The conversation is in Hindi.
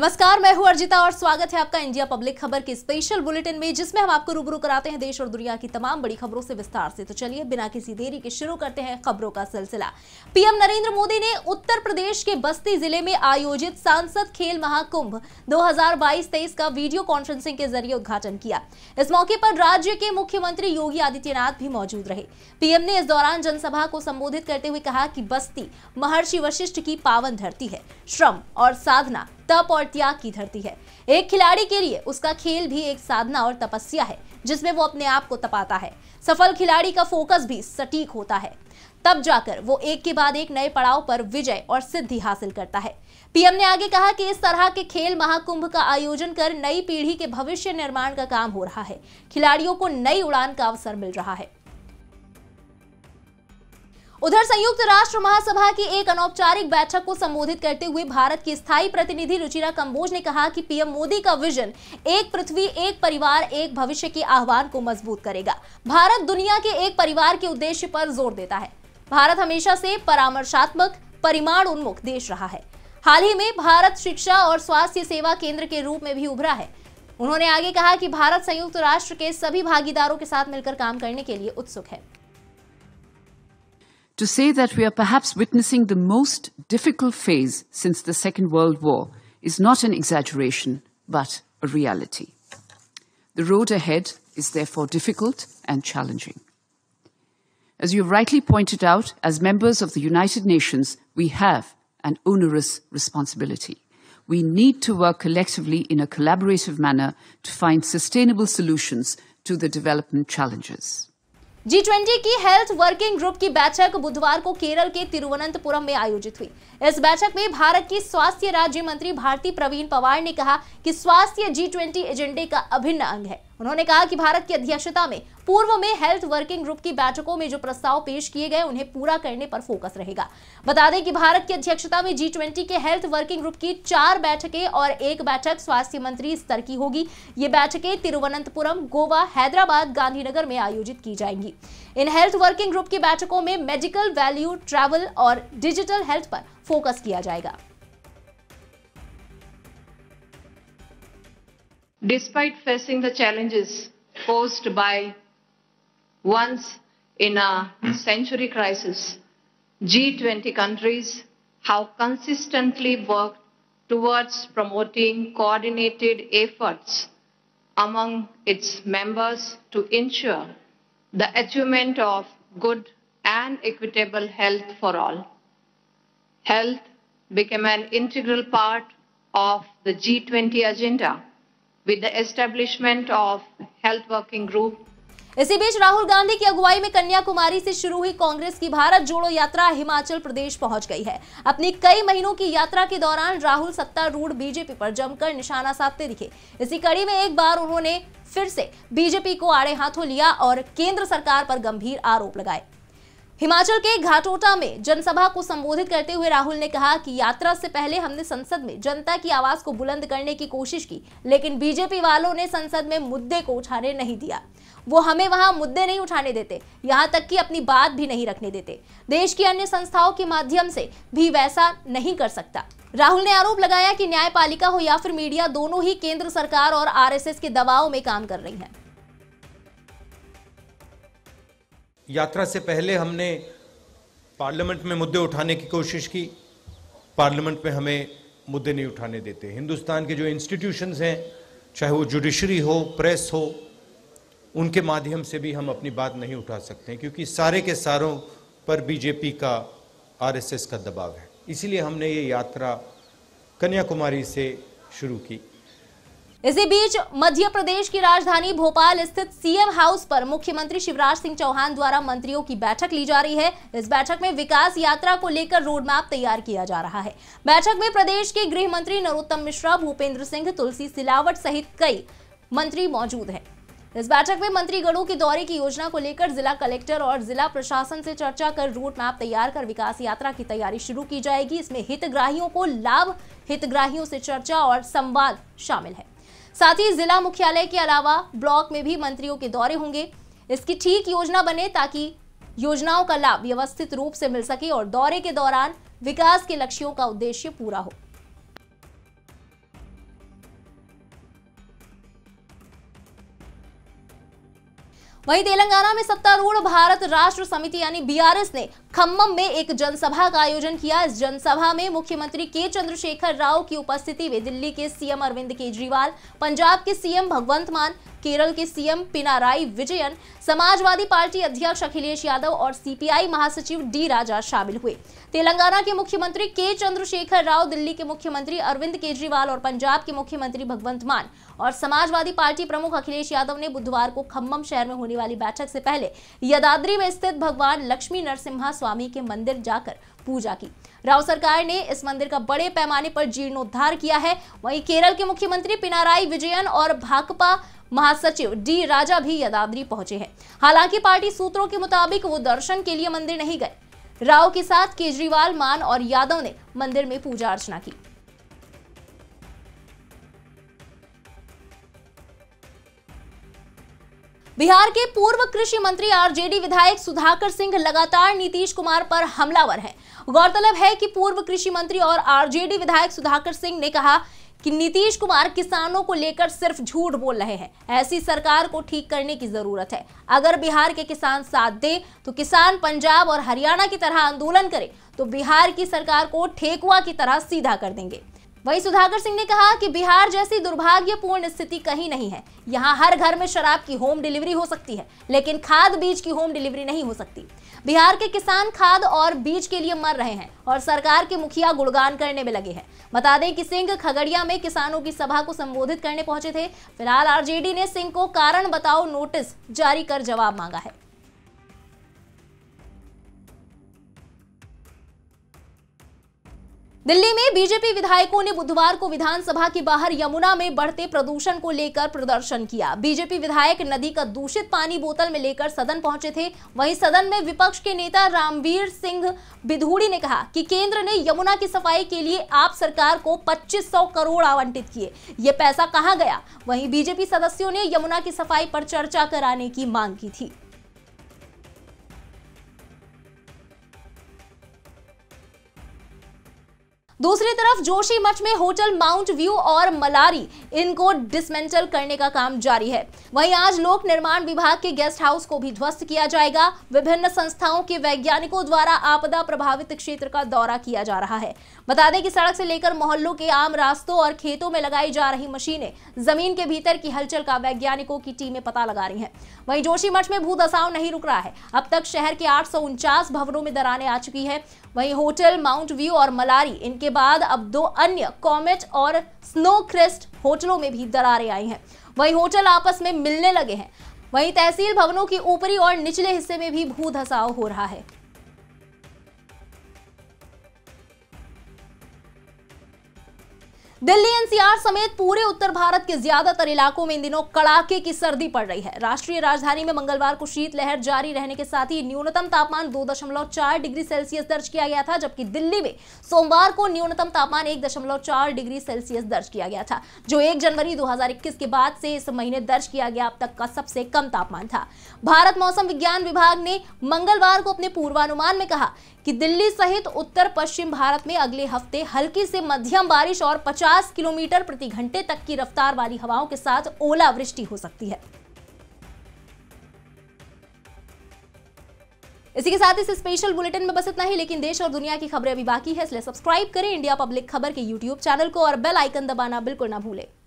नमस्कार मैं हूं अर्जिता और स्वागत है आपका इंडिया पब्लिक खबर के स्पेशल बुलेटिन में जिसमें हम आपको रूबरू कराते हैं देश और दुनिया की तमाम बड़ी खबरों से विस्तार से तो चलिए बिना किसी देरी के शुरू करते हैं खबरों का सिलसिला पीएम नरेंद्र मोदी ने उत्तर प्रदेश के बस्ती जिले में आयोजित सांसद खेल महाकुंभ दो हजार का वीडियो कॉन्फ्रेंसिंग के जरिए उद्घाटन किया इस मौके पर राज्य के मुख्यमंत्री योगी आदित्यनाथ भी मौजूद रहे पीएम ने इस दौरान जनसभा को संबोधित करते हुए कहा कि बस्ती महर्षि वशिष्ठ की पावन धरती है श्रम और साधना तप और त्याग की धरती है एक खिलाड़ी के लिए उसका खेल भी एक साधना और तपस्या है जिसमें वो अपने आप को तपाता है सफल खिलाड़ी का फोकस भी सटीक होता है तब जाकर वो एक के बाद एक नए पड़ाव पर विजय और सिद्धि हासिल करता है पीएम ने आगे कहा कि इस तरह के खेल महाकुंभ का आयोजन कर नई पीढ़ी के भविष्य निर्माण का काम हो रहा है खिलाड़ियों को नई उड़ान का अवसर मिल रहा है उधर संयुक्त राष्ट्र महासभा की एक अनौपचारिक बैठक को संबोधित करते हुए भारत की स्थायी प्रतिनिधि रुचिरा कंबोज ने कहा कि पीएम मोदी का विजन एक पृथ्वी एक परिवार एक भविष्य के आह्वान को मजबूत करेगा भारत दुनिया के एक परिवार के उद्देश्य पर जोर देता है भारत हमेशा से परामर्शात्मक परिमाण उन्मुख देश रहा है हाल ही में भारत शिक्षा और स्वास्थ्य सेवा केंद्र के रूप में भी उभरा है उन्होंने आगे कहा कि भारत संयुक्त राष्ट्र के सभी भागीदारों के साथ मिलकर काम करने के लिए उत्सुक है to say that we are perhaps witnessing the most difficult phase since the Second World War is not an exaggeration, but a reality. The road ahead is therefore difficult and challenging. As you rightly pointed out, as members of the United Nations, we have an onerous responsibility. We need to work collectively in a collaborative manner to find sustainable solutions to the development challenges. G twenty की हेल्थ वर्किंग ग्रुप की बैठक बुधवार को केरल के तिरुवनंतपुरम में आयोजित हुई इस बैठक में भारत के स्वास्थ्य राज्य मंत्री भारती प्रवीण पवार ने कहा कि स्वास्थ्य जी ट्वेंटी एजेंडे का अभिन्न अंग है उन्होंने कहा कि भारत की अध्यक्षता में पूर्व में हेल्थ वर्किंग ग्रुप की बैठकों में जो प्रस्ताव पेश किए गए उन्हें पूरा करने पर फोकस रहेगा बता दें कि भारत की अध्यक्षता में जी ट्वेंटी के हेल्थ वर्किंग ग्रुप की चार बैठकें और एक बैठक स्वास्थ्य मंत्री स्तर की होगी ये बैठकें तिरुवनंतपुरम गोवा हैदराबाद गांधीनगर में आयोजित की जाएंगी इन हेल्थ वर्किंग ग्रुप की बैठकों में मेडिकल वैल्यू ट्रैवल और डिजिटल हेल्थ पर फोकस किया जाएगा despite facing the challenges posed by once in a century crisis, G20 countries have consistently worked towards promoting coordinated efforts among its members to ensure the achievement of good and equitable health for all. Health became an integral part of the G20 agenda with the establishment of health working group इसी बीच राहुल गांधी की अगुवाई में कन्याकुमारी से शुरू हुई कांग्रेस की भारत जोड़ो यात्रा हिमाचल प्रदेश पहुंच गई है अपनी कई महीनों की यात्रा के दौरान राहुल सत्तारूढ़ बीजेपी पर जमकर निशाना साधते दिखे इसी कड़ी में एक बार उन्होंने फिर से बीजेपी को आड़े हाथों लिया और केंद्र सरकार पर गंभीर आरोप लगाए हिमाचल के घाटोटा में जनसभा को संबोधित करते हुए राहुल ने कहा कि यात्रा से पहले हमने संसद में जनता की आवाज को बुलंद करने की कोशिश की लेकिन बीजेपी वालों ने संसद में मुद्दे को उठाने नहीं दिया वो हमें वहां मुद्दे नहीं उठाने देते यहाँ तक कि अपनी बात भी नहीं रखने देते देश की अन्य संस्थाओं के माध्यम से भी वैसा नहीं कर सकता राहुल ने आरोप लगाया कि न्यायपालिका हो या फिर मीडिया दोनों ही केंद्र सरकार और आरएसएस के दबाव में काम कर रही है यात्रा से पहले हमने पार्लियामेंट में मुद्दे उठाने की कोशिश की पार्लियामेंट में हमें मुद्दे नहीं उठाने देते हिंदुस्तान के जो इंस्टीट्यूशंस हैं चाहे वो जुडिशरी हो प्रेस हो उनके माध्यम से भी हम अपनी बात नहीं उठा सकते क्योंकि सारे के सारों पर बीजेपी का आरएसएस का दबाव है इसीलिए हमने ये यात्रा कन्याकुमारी से शुरू की इसी बीच मध्य प्रदेश की राजधानी भोपाल स्थित सीएम हाउस पर मुख्यमंत्री शिवराज सिंह चौहान द्वारा मंत्रियों की बैठक ली जा रही है इस बैठक में विकास यात्रा को लेकर रोड मैप तैयार किया जा रहा है बैठक में प्रदेश के गृह मंत्री नरोत्तम मिश्रा भूपेंद्र सिंह तुलसी सिलावट सहित कई मंत्री मौजूद है इस बैठक में मंत्रीगणों के दौरे की योजना को लेकर जिला कलेक्टर और जिला प्रशासन से चर्चा कर रूट मैप तैयार कर विकास यात्रा की तैयारी शुरू की जाएगी इसमें हितग्राहियों को लाभ हितग्राहियों से चर्चा और संवाद शामिल है साथ ही जिला मुख्यालय के अलावा ब्लॉक में भी मंत्रियों के दौरे होंगे इसकी ठीक योजना बने ताकि योजनाओं का लाभ व्यवस्थित रूप से मिल सके और दौरे के दौरान विकास के लक्ष्यों का उद्देश्य पूरा हो वहीं तेलंगाना में सत्तारूढ़ भारत राष्ट्र समिति यानी बीआरएस ने खम्मम में एक जनसभा का आयोजन किया इस जनसभा में मुख्यमंत्री के चंद्रशेखर राव की उपस्थिति में दिल्ली के सीएम अरविंद केजरीवाल पंजाब के सीएम भगवंत मान केरल के सीएम पिनाराई विजयन समाजवादी पार्टी अध्यक्ष अखिलेश यादव और सीपीआई महासचिव डी राजा शामिल हुए तेलंगाना के मुख्यमंत्री के चंद्रशेखर राव दिल्ली के मुख्यमंत्री अरविंद केजरीवाल और पंजाब के मुख्यमंत्री भगवंत मान और समाजवादी पार्टी प्रमुख अखिलेश यादव ने बुधवार को खम्भम शहर में होने वाली बैठक से पहले यदाद्री में स्थित भगवान लक्ष्मी नरसिम्हा स्वामी के मंदिर जाकर पूजा की राव सरकार ने इस मंदिर का बड़े पैमाने पर जीर्णोद्धार किया है वहीं केरल के मुख्यमंत्री पिनाराई विजयन और भाकपा महासचिव डी राजा भी यदाद्री पहुंचे हैं हालांकि पार्टी सूत्रों के मुताबिक वो दर्शन के लिए मंदिर नहीं गए राव के साथ केजरीवाल मान और यादव ने मंदिर में पूजा अर्चना की बिहार के पूर्व कृषि मंत्री आरजेडी विधायक सुधाकर सिंह लगातार नीतीश कुमार पर हमलावर हैं। गौरतलब है कि पूर्व कृषि मंत्री और आरजेडी विधायक सुधाकर सिंह ने कहा कि नीतीश कुमार किसानों को लेकर सिर्फ झूठ बोल रहे हैं ऐसी सरकार को ठीक करने की जरूरत है अगर बिहार के किसान साथ दे तो किसान पंजाब और हरियाणा की तरह आंदोलन करे तो बिहार की सरकार को ठेकुआ की तरह सीधा कर देंगे वहीं सुधाकर सिंह ने कहा कि बिहार जैसी दुर्भाग्यपूर्ण स्थिति कहीं नहीं है यहां हर घर में शराब की होम डिलीवरी हो सकती है लेकिन खाद बीज की होम डिलीवरी नहीं हो सकती बिहार के किसान खाद और बीज के लिए मर रहे हैं और सरकार के मुखिया गुणगान करने में लगे हैं बता दें कि सिंह खगड़िया में किसानों की सभा को संबोधित करने पहुंचे थे फिलहाल आरजेडी ने सिंह को कारण बताओ नोटिस जारी कर जवाब मांगा है दिल्ली में बीजेपी विधायकों ने बुधवार को विधानसभा के बाहर यमुना में बढ़ते प्रदूषण को लेकर प्रदर्शन किया बीजेपी विधायक नदी का दूषित पानी बोतल में लेकर सदन पहुंचे थे वहीं सदन में विपक्ष के नेता रामवीर सिंह बिधूड़ी ने कहा कि केंद्र ने यमुना की सफाई के लिए आप सरकार को 2500 करोड़ आवंटित किए ये पैसा कहाँ गया वही बीजेपी सदस्यों ने यमुना की सफाई पर चर्चा कराने की मांग की थी दूसरी तरफ जोशी मठ में होटल माउंट व्यू और मलारी इनको डिसमेंटल करने का काम जारी है वहीं आज लोक निर्माण विभाग के गेस्ट हाउस को भी ध्वस्त किया जाएगा विभिन्न संस्थाओं के वैज्ञानिकों द्वारा आपदा प्रभावित क्षेत्र का दौरा किया जा रहा है बता दें कि सड़क से लेकर मोहल्लों के आम रास्तों और खेतों में लगाई जा रही मशीने जमीन के भीतर की हलचल का वैज्ञानिकों की टीमें पता लगा रही है जोशी मठ में भूदसाव नहीं रुक रहा है अब तक शहर के आठ भवनों में दराने आ चुकी है वही होटल माउंट व्यू और मलारी इनके के बाद अब दो अन्य कॉमेट और स्नो क्रेस्ट होटलों में भी दरारें आई हैं वहीं होटल आपस में मिलने लगे हैं वहीं तहसील भवनों के ऊपरी और निचले हिस्से में भी भू धसाव हो रहा है दिल्ली एनसीआर समेत पूरे उत्तर भारत के ज्यादातर इलाकों में इन दिनों कड़ाके की सर्दी पड़ रही है राष्ट्रीय राजधानी में मंगलवार को शीतलहर जारी रहने के साथ ही न्यूनतम तापमान 2.4 डिग्री सेल्सियस दर्ज किया गया था जबकि दिल्ली में सोमवार को न्यूनतम तापमान 1.4 डिग्री सेल्सियस दर्ज किया गया था जो एक जनवरी दो के बाद से इस महीने दर्ज किया गया अब तक का सबसे कम तापमान था भारत मौसम विज्ञान विभाग ने मंगलवार को अपने पूर्वानुमान में कहा कि दिल्ली सहित उत्तर पश्चिम भारत में अगले हफ्ते हल्की से मध्यम बारिश और 50 किलोमीटर प्रति घंटे तक की रफ्तार वाली हवाओं के साथ ओलावृष्टि हो सकती है इसी के साथ इस स्पेशल बुलेटिन में बस इतना ही लेकिन देश और दुनिया की खबरें अभी बाकी है इसलिए सब्सक्राइब करें इंडिया पब्लिक खबर के यूट्यूब चैनल को और बेल आइकन दबाना बिल्कुल ना भूलें